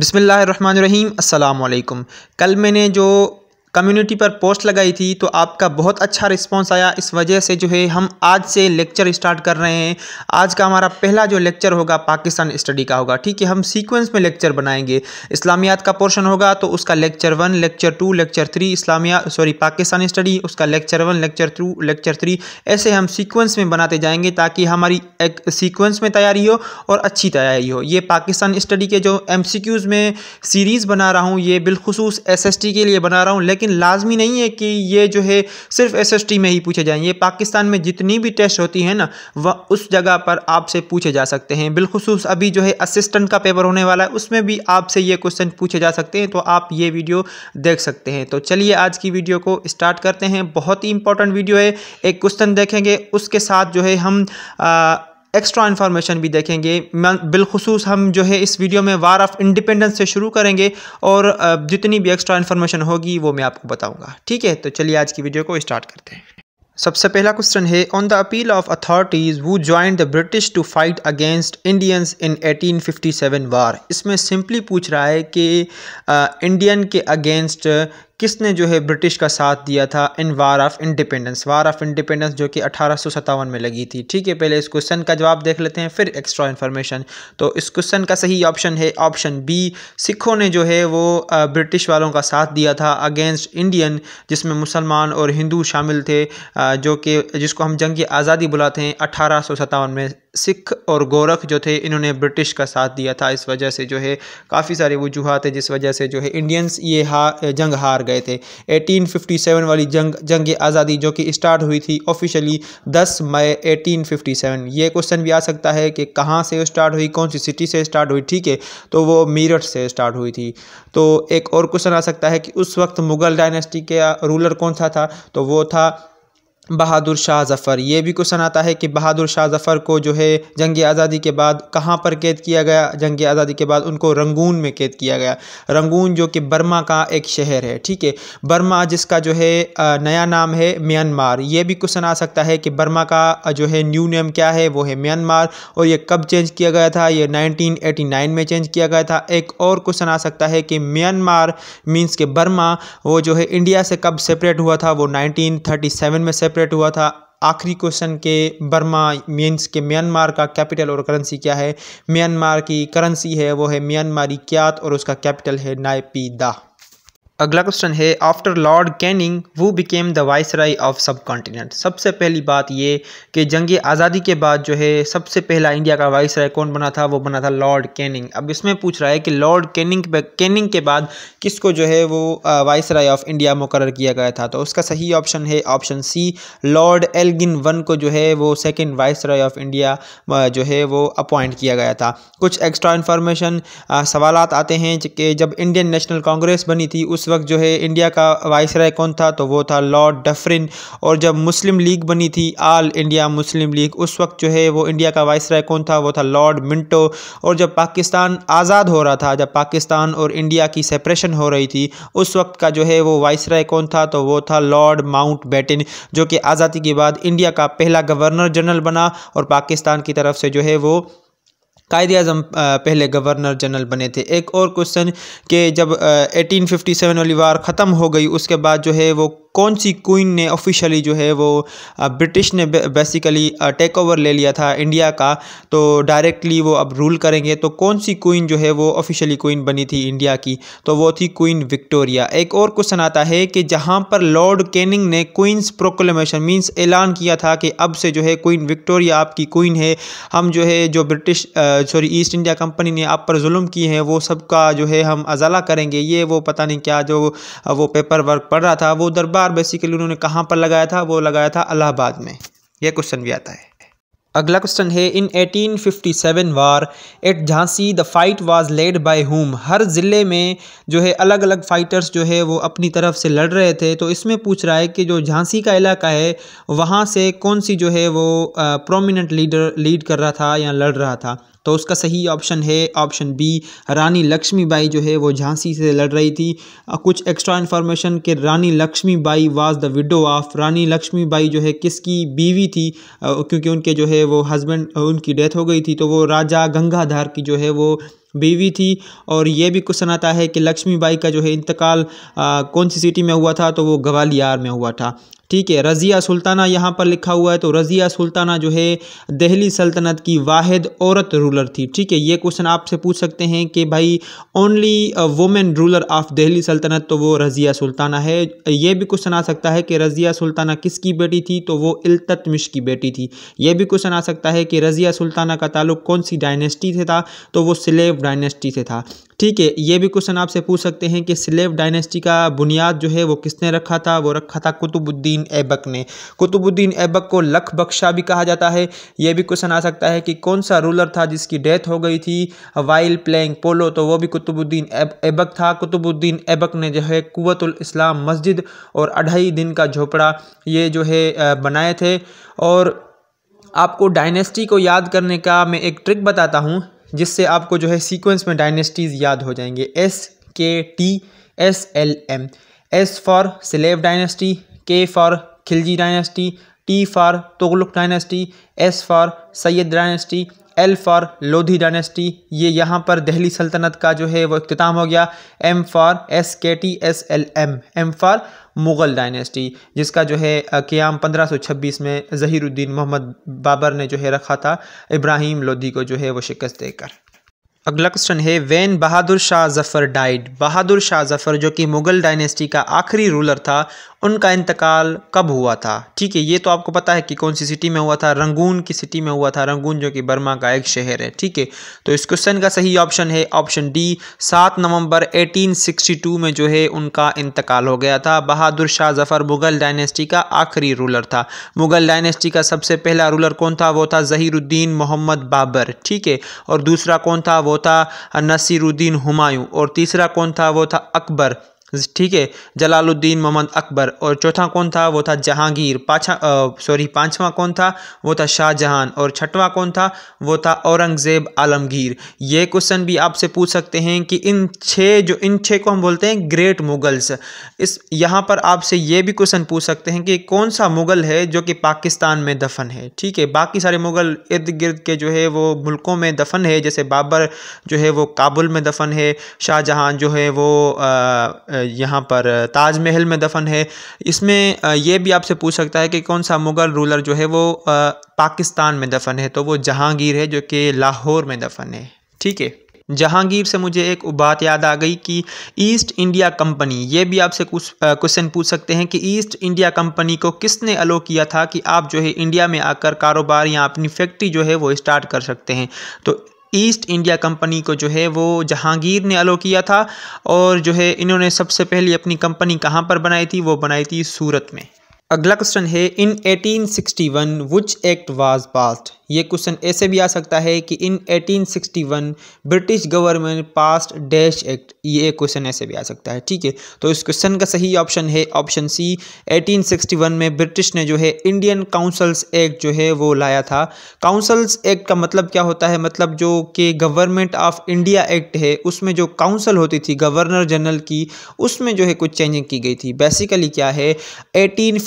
बिसमीम् अल्लाम कल मैंने जो कम्युनिटी पर पोस्ट लगाई थी तो आपका बहुत अच्छा रिस्पांस आया इस वजह से जो है हम आज से लेक्चर स्टार्ट कर रहे हैं आज का हमारा पहला जो लेक्चर होगा पाकिस्तान स्टडी का होगा ठीक है हम सीक्वेंस में लेक्चर बनाएंगे इस्लामियात का पोर्शन होगा तो उसका lecture one lecture two lecture three Islamia sorry Pakistan study उसका lecture one lecture two lecture three ऐसे हम सीक्वेंस में बनाते जाएंगे ताकि हमारी एक सीक्वेंस में तैयारी हो और अच्छी तैयारी हो ये पाकिस्तान स्टडी के जो एम में सीरीज़ बना रहा हूँ ये बिलखसूस एस के लिए बना रहा हूँ लेकिन लाजमी नहीं है कि ये जो है सिर्फ टी में ही पूछे जाएँ ये पाकिस्तान में जितनी भी टेस्ट होती है ना वह उस जगह पर आपसे पूछे जा सकते हैं बिलखसूस अभी जो है असिस्टेंट का पेपर होने वाला है उसमें भी आपसे ये क्वेश्चन पूछे जा सकते हैं तो आप ये वीडियो देख सकते हैं तो चलिए आज की वीडियो को स्टार्ट करते हैं बहुत ही इंपॉर्टेंट वीडियो है एक क्वेश्चन देखेंगे उसके साथ जो है हम आ, एक्स्ट्रा इन्फॉर्मेशन भी देखेंगे बिलखसूस हम जो है इस वीडियो में वार ऑफ इंडिपेंडेंस से शुरू करेंगे और जितनी भी एक्स्ट्रा इन्फॉर्मेशन होगी वो मैं आपको बताऊँगा ठीक है तो चलिए आज की वीडियो को स्टार्ट करते हैं सबसे पहला क्वेश्चन है on the appeal of authorities वो join the British to fight against Indians in 1857 war इसमें सिंपली पूछ रहा है कि इंडियन के अगेंस्ट किसने जो है ब्रिटिश का साथ दिया था in war of independence war of independence जो कि अठारह में लगी थी ठीक है पहले इस क्वेश्चन का जवाब देख लेते हैं फिर एक्स्ट्रा इन्फॉर्मेशन तो इस क्वेश्चन का सही ऑप्शन है ऑप्शन बी सिखों ने जो है वो ब्रिटिश वालों का साथ दिया था अगेंस्ट इंडियन जिसमें मुसलमान और हिंदू शामिल थे जो कि जिसको हम जंग आज़ादी बुलाते हैं अठारह में सिख और गोरख जो थे इन्होंने ब्रिटिश का साथ दिया था इस वजह से जो है काफ़ी सारी वजूहत है जिस वजह से जो है इंडियंस ये हार जंग हार गए गए थे 1857 वाली जंग जंग आज़ादी जो कि स्टार्ट हुई थी ऑफिशियली 10 मई 1857 ये क्वेश्चन भी आ सकता है कि कहाँ से स्टार्ट हुई कौन सी सिटी से स्टार्ट हुई ठीक है तो वो मीरठ से स्टार्ट हुई थी तो एक और क्वेश्चन आ सकता है कि उस वक्त मुगल डायनेस्टी का रूलर कौन सा था तो वो था बहादुर शाह ज़फ़र ये भी क्वेश्चन आता है कि बहादुर शाह ज़फ़र को जो है जंग आज़ादी के बाद कहाँ पर कैद किया गया जंग आज़ादी के बाद उनको रंगून में कैद किया गया रंगून जो कि बर्मा का एक शहर है ठीक है बर्मा जिसका जो है नया नाम है म्यांमार ये भी क्वेश्चन आ सकता है कि बर्मा का जो है न्यू नेम क्या है वो है म्यांमार और ये कब चेंज किया गया था ये नाइनटीन में चेंज किया गया था एक और क्वेश्चन आ सकता है कि म्यांमार मीन्स के बर्मा वो जो है इंडिया से कब सेपरेट हुआ था वो नाइनटीन में सेपरेट कैलकुलेट हुआ था आखिरी क्वेश्चन के बर्मा मीन्स के म्यांमार का कैपिटल और करेंसी क्या है म्यांमार की करेंसी है वो है म्यांमारी क्यात और उसका कैपिटल है दा अगला क्वेश्चन है आफ्टर लॉर्ड कैनिंग वो became the viceroy of subcontinent सबसे पहली बात ये कि जंग आज़ादी के बाद जो है सबसे पहला इंडिया का वाइस राय कौन बना था वो बना था लॉर्ड कैनिंग अब इसमें पूछ रहा है कि लॉर्ड कैनिंग कैनिंग के बाद किसको जो है वो वाइस राय ऑफ इंडिया मुकर किया गया था तो उसका सही ऑप्शन है option C Lord Elgin one को जो है वो second viceroy of India जो है वो अपॉइंट किया गया था कुछ एक्स्ट्रा इन्फॉर्मेशन सवाल आते हैं कि जब इंडियन नेशनल कांग्रेस बनी थी उस वक्त जो है इंडिया का वाइस राय कौन था तो वो था लॉर्ड डफरिन और जब मुस्लिम लीग बनी थी आल इंडिया मुस्लिम लीग उस वक्त जो है वो इंडिया का वाइस राय कौन था वो था लॉर्ड मिंटो और जब पाकिस्तान आज़ाद हो रहा था जब पाकिस्तान और इंडिया की सेपरेशन हो रही थी उस वक्त का जो है वो वाइस राय कौन था तो वो था लॉर्ड माउंट बेटिन जो कि आज़ादी के बाद इंडिया का पहला गवर्नर जनरल बना और पाकिस्तान की तरफ से जो है वो कायद अजम पहले गवर्नर जनरल बने थे एक और क्वेश्चन कि जब एटीन फिफ्टी सेवन वाली वार ख़त्म हो गई उसके बाद जो है वो कौन सी क्वीन ने ऑफिशियली जो है वो ब्रिटिश ने बेसिकली टेक ओवर ले लिया था इंडिया का तो डायरेक्टली वो अब रूल करेंगे तो कौन सी क्वीन जो है वो ऑफिशियली क्वीन बनी थी इंडिया की तो वो थी क्वीन विक्टोरिया एक और क्वेश्चन आता है कि जहाँ पर लॉर्ड कैनिंग ने क्वींस प्रोक्लेमेशन मीन्स ऐलान किया था कि अब से जो है क्वीन विक्टोरिया आपकी क्वीन है हम जो है जो British sorry East India Company ने आप पर जुल्म किए हैं वो सबका जो है हम अजाला करेंगे ये वो पता नहीं क्या जो वो पेपर वर्क पढ़ रहा था वो दरबार बार बेसिकली उन्होंने कहाँ पर लगाया था वो लगाया था अलाहाबाद में यह क्वेश्चन भी आता है अगला क्वेश्चन है in 1857 war at Jhansi the fight was led by होम हर ज़िले में जो है अलग अलग फाइटर्स जो है वो अपनी तरफ से लड़ रहे थे तो इसमें पूछ रहा है कि जो झांसी का इलाका है वहाँ से कौन सी जो है वो प्रोमिनेंट लीडर लीड कर रहा था या लड़ रहा था तो उसका सही ऑप्शन है ऑप्शन बी रानी लक्ष्मीबाई जो है वो झांसी से लड़ रही थी कुछ एक्स्ट्रा इन्फॉर्मेशन कि Rani Lakshmibai was the widow of Rani Lakshmibai जो है किसकी बीवी थी क्योंकि उनके जो है वो हस्बैंड उनकी डेथ हो गई थी तो वो राजा गंगाधार की जो है वो बीवी थी और ये भी क्वेश्चन आता है कि लक्ष्मीबाई का जो है इंतकाल कौन सी सिटी में हुआ था तो वो ग्वालियर में हुआ था ठीक है रज़िया सुल्ताना यहाँ पर लिखा हुआ है तो रज़िया सुल्ताना जो है दिल्ली सल्तनत की वाहिद औरत रूलर थी ठीक है ये क्वेश्चन आपसे पूछ सकते हैं कि भाई only women ruler of Delhi Sultanate तो वो रज़िया सुल्ताना है ये भी क्वेश्चन आ सकता है कि रज़िया सुल्ताना किसकी बेटी थी तो वो इल्ततमिश की बेटी थी ये भी क्वेश्चन आ सकता है कि रज़िया सुल्ताना का ताल्लुक कौन सी डायनेस्टी से था तो वो सिलेब डायनेस्टी से था ठीक है ये भी क्वेश्चन आपसे पूछ सकते हैं कि स्लेव डायनेस्टी का बुनियाद जो है वो किसने रखा था वो रखा था कुतुबुद्दीन ऐबक ने कुतुबुद्दीन ऐबक को लख बख्शा भी कहा जाता है ये भी क्वेश्चन आ सकता है कि कौन सा रूलर था जिसकी डेथ हो गई थी वाइल प्लेइंग पोलो तो वो भी कुतुबुद्दीन ऐबक था कुतुबुद्दीन ऐबक ने जो है कुतुल इस्लाम मस्जिद और अढ़ाई दिन का झोपड़ा ये जो है बनाए थे और आपको डायनेस्टी को याद करने का मैं एक ट्रिक बताता हूँ जिससे आपको जो है सीक्वेंस में डायनेस्टीज़ याद हो जाएंगे S K T S L M S for slave dynasty K for Khilji dynasty T for Tughlaq dynasty S for Sayyid dynasty L for Lodi dynasty ये यहाँ पर दिल्ली सल्तनत का जो है वो अख्ताम हो गया M for S K T S L M M for Mughal dynasty जिसका जो है क़्याम 1526 में ज़हीरुद्दीन मोहम्मद बाबर ने जो है रखा था इब्राहिम लोधी को जो है वो शिकस्त देकर अगला क्वेश्चन है वैन बहादुर शाह जफ़र डाइड बहादुर शाह जफ़र जो कि मुग़ल डायनेस्टी का आखिरी रूलर था उनका इंतकाल कब हुआ था ठीक है ये तो आपको पता है कि कौन सी सिटी में हुआ था रंगून की सिटी में हुआ था रंगून जो कि बर्मा का एक शहर है ठीक है तो इस क्वेश्चन का सही ऑप्शन है ऑप्शन डी सात नवंबर 1862 में जो है उनका इंतकाल हो गया था बहादुर शाह जफ़र मुग़ल डायनेस्टी का आखिरी रूलर था मुग़ल डायनेस्टी का सबसे पहला रूलर कौन था वो था जहीरुद्दीन मोहम्मद बाबर ठीक है और दूसरा कौन था वो था नसीरुद्दीन हुमायूं और तीसरा कौन था वो था अकबर ठीक है जलालुद्दीन मोहम्मद अकबर और चौथा कौन था वो था जहांगीर पाँचा सॉरी पांचवा कौन था वो था शाहजहां और छठवा कौन था वो था औरंगज़ेब आलमगीर ये क्वेश्चन भी आपसे पूछ सकते हैं कि इन छः जो इन छः को हम बोलते हैं ग्रेट मुगल्स इस यहाँ पर आपसे ये भी क्वेश्चन पूछ सकते हैं कि कौन सा मुग़ल है जो कि पाकिस्तान में दफन है ठीक है बाकी सारे मुग़ल इर्द गिर्द के जो है वो मुल्कों में दफन है जैसे बाबर जो है वो काबुल में दफन है शाहजहाँ जो है वो आ, आ, यहाँ पर ताजमहल में दफन है इसमें ये भी आपसे पूछ सकता है कि कौन सा मुग़ल रूलर जो है वो पाकिस्तान में दफन है तो वो जहांगीर है जो कि लाहौर में दफन है ठीक है जहांगीर से मुझे एक बात याद आ गई कि ईस्ट इंडिया कंपनी ये भी आपसे कुछ क्वेश्चन पूछ सकते हैं कि ईस्ट इंडिया कंपनी को किसने अलो किया था कि आप जो है इंडिया में आकर कारोबार या अपनी फैक्ट्री जो है वो स्टार्ट कर सकते हैं तो ईस्ट इंडिया कंपनी को जो है वो जहांगीर ने अलो किया था और जो है इन्होंने सबसे पहले अपनी कंपनी कहाँ पर बनाई थी वो बनाई थी सूरत में अगला क्वेश्चन है in 1861 which act was passed ये क्वेश्चन ऐसे भी आ सकता है कि in 1861 British government pass dash act ये क्वेश्चन ऐसे भी आ सकता है ठीक है तो इस क्वेश्चन का सही ऑप्शन है ऑप्शन सी 1861 में ब्रिटिश ने जो है इंडियन काउंसल्स एक्ट जो है वो लाया था काउंसल्स एक्ट का मतलब क्या होता है मतलब जो कि गवर्नमेंट ऑफ इंडिया एक्ट है उसमें जो काउंसल होती थी गवर्नर जनरल की उसमें जो है कुछ चेंजिंग की गई थी बेसिकली क्या है एटीन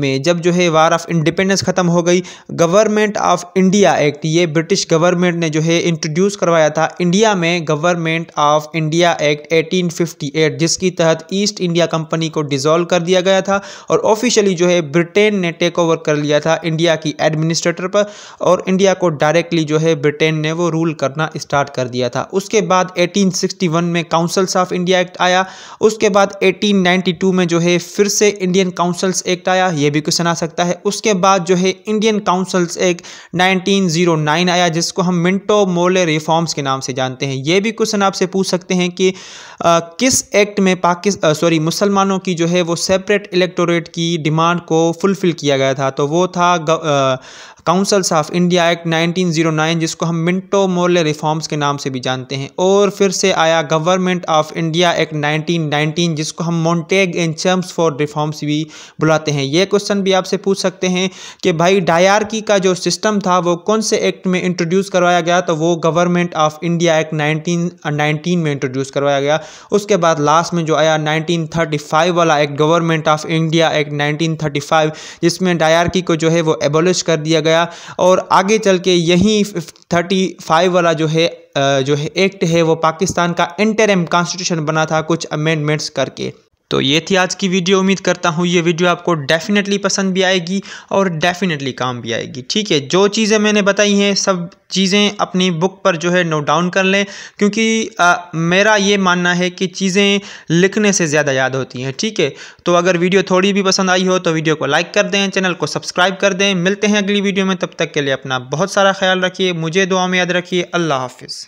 में जब जो है वार ऑफ इंडिपेंडेंस ख़त्म हो गई गवर्नमेंट ऑफ इंडिया एक्ट ये ब्रिटिश गवर्नमेंट ने जो है इंट्रोड्यूस करवाया था इंडिया में गवर्नमेंट ऑफ इंडिया एक्ट 1858 जिसकी तहत ईस्ट इंडिया कंपनी को डिसॉल्व कर दिया गया था और ऑफिशियली जो है ब्रिटेन ने टेक ओवर कर लिया था इंडिया की एडमिनिस्ट्रेटर पर और इंडिया को डायरेक्टली जो है ब्रिटेन ने वो रूल करना स्टार्ट कर दिया था उसके बाद एटीन में काउंसल्स ऑफ इंडिया एक्ट आया उसके बाद एटीन में जो है फिर से इंडियन काउंसल्स एक्ट आया ये भी क्वेश्चन आ सकता है उसके बाद जो है इंडियन काउंसल्स एक्ट 1909 आया जिसको हम मिंटो मोले रिफॉर्म्स के नाम से जानते हैं यह भी क्वेश्चन आपसे पूछ सकते हैं कि आ, किस एक्ट में पाकिस्तान सॉरी मुसलमानों की जो है वो सेपरेट इलेक्टोरेट की डिमांड को फुलफ़िल किया गया था तो वो था काउंसल्स ऑफ इंडिया एक्ट 1909 जिसको हम मिंटो मोर्ले रिफॉर्म्स के नाम से भी जानते हैं और फिर से आया गवर्नमेंट ऑफ इंडिया एक्ट 1919 जिसको हम मोन्टेग इन चर्म्स फॉर रिफॉर्म्स भी बुलाते हैं ये क्वेश्चन भी आपसे पूछ सकते हैं कि भाई डायरकी का जो सिस्टम था वो कौन से एक्ट में इंट्रोड्यूस करवाया गया तो वो government of India act nineteen nineteen में इंट्रोड्यूस करवाया गया उसके बाद लास्ट में जो आया 1935 वाला act government of India act 1935 जिसमें डायरकी को जो है वो एबोलिश कर दिया गया गया और आगे चल के यही थर्टी फाइव वाला जो है जो है एक्ट है वो पाकिस्तान का इंटरम कॉन्स्टिट्यूशन बना था कुछ अमेंडमेंट्स करके तो ये थी आज की वीडियो उम्मीद करता हूँ ये वीडियो आपको डेफिनेटली पसंद भी आएगी और डेफिनेटली काम भी आएगी ठीक है जो चीज़ें मैंने बताई हैं सब चीज़ें अपनी बुक पर जो है नोट डाउन कर लें क्योंकि आ, मेरा ये मानना है कि चीज़ें लिखने से ज़्यादा याद होती हैं ठीक है तो अगर वीडियो थोड़ी भी पसंद आई हो तो वीडियो को लाइक कर दें चैनल को सब्सक्राइब कर दें मिलते हैं अगली वीडियो में तब तक के लिए अपना बहुत सारा ख्याल रखिए मुझे दुआ में याद रखिए अल्लाह हाफिज़